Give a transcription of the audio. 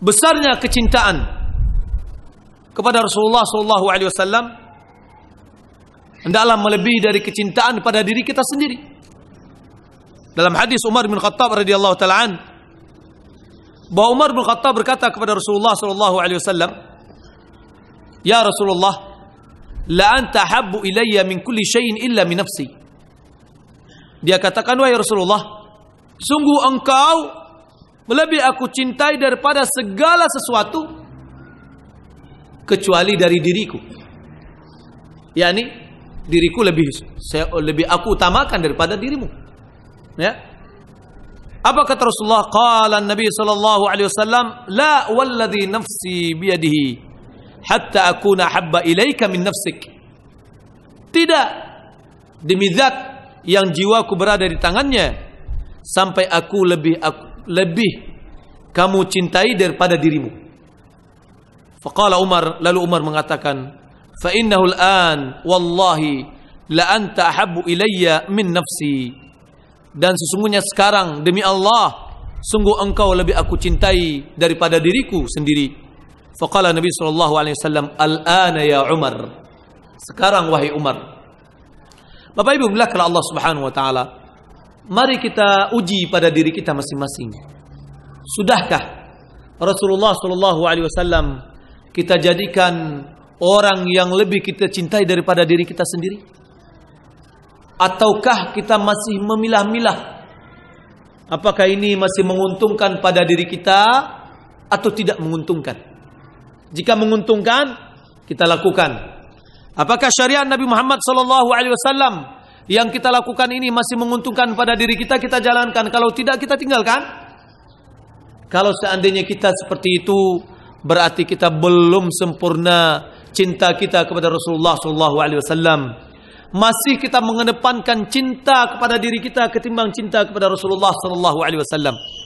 besarnya kecintaan kepada Rasulullah sallallahu alaihi wasallam hendaklah melebihi dari kecintaan pada diri kita sendiri. Dalam hadis Umar bin Khattab radhiyallahu taala an bahwa Umar bin Khattab berkata kepada Rasulullah sallallahu alaihi wasallam Ya Rasulullah la anta habbu ilayya min kulli shay'in illa min nafsi. Dia katakan wahai Rasulullah sungguh engkau lebih aku cintai daripada segala sesuatu kecuali dari diriku. Yani diriku lebih saya lebih aku utamakan daripada dirimu. Ya. Apa kata Rasulullah? Qala Nabi sallallahu alaihi wasallam, "La walladhi nafsi biyadihi hatta akuna habba ilaika min nafsik." Tidak demi zat yang jiwaku berada di tangannya sampai aku lebih aku lebih kamu cintai daripada dirimu. Faqala Umar, lalu Umar mengatakan, "Fa innahu al-an wallahi la anta ahabbu ilayya min nafsi." Dan sesungguhnya sekarang demi Allah, sungguh engkau lebih aku cintai daripada diriku sendiri. Faqala Nabi sallallahu alaihi wasallam, "Al-ana ya Umar." Sekarang wahai Umar. Bapak Ibu belakang Allah Subhanahu wa taala, Mari kita uji pada diri kita masing-masing. Sudahkah Rasulullah sallallahu alaihi wasallam kita jadikan orang yang lebih kita cintai daripada diri kita sendiri? Ataukah kita masih memilah-milah? Apakah ini masih menguntungkan pada diri kita atau tidak menguntungkan? Jika menguntungkan, kita lakukan. Apakah syariat Nabi Muhammad sallallahu alaihi wasallam yang kita lakukan ini masih menguntungkan pada diri kita, kita jalankan. Kalau tidak, kita tinggalkan. Kalau seandainya kita seperti itu, berarti kita belum sempurna cinta kita kepada Rasulullah SAW. Masih kita mengedepankan cinta kepada diri kita ketimbang cinta kepada Rasulullah SAW. Alaihi Wasallam.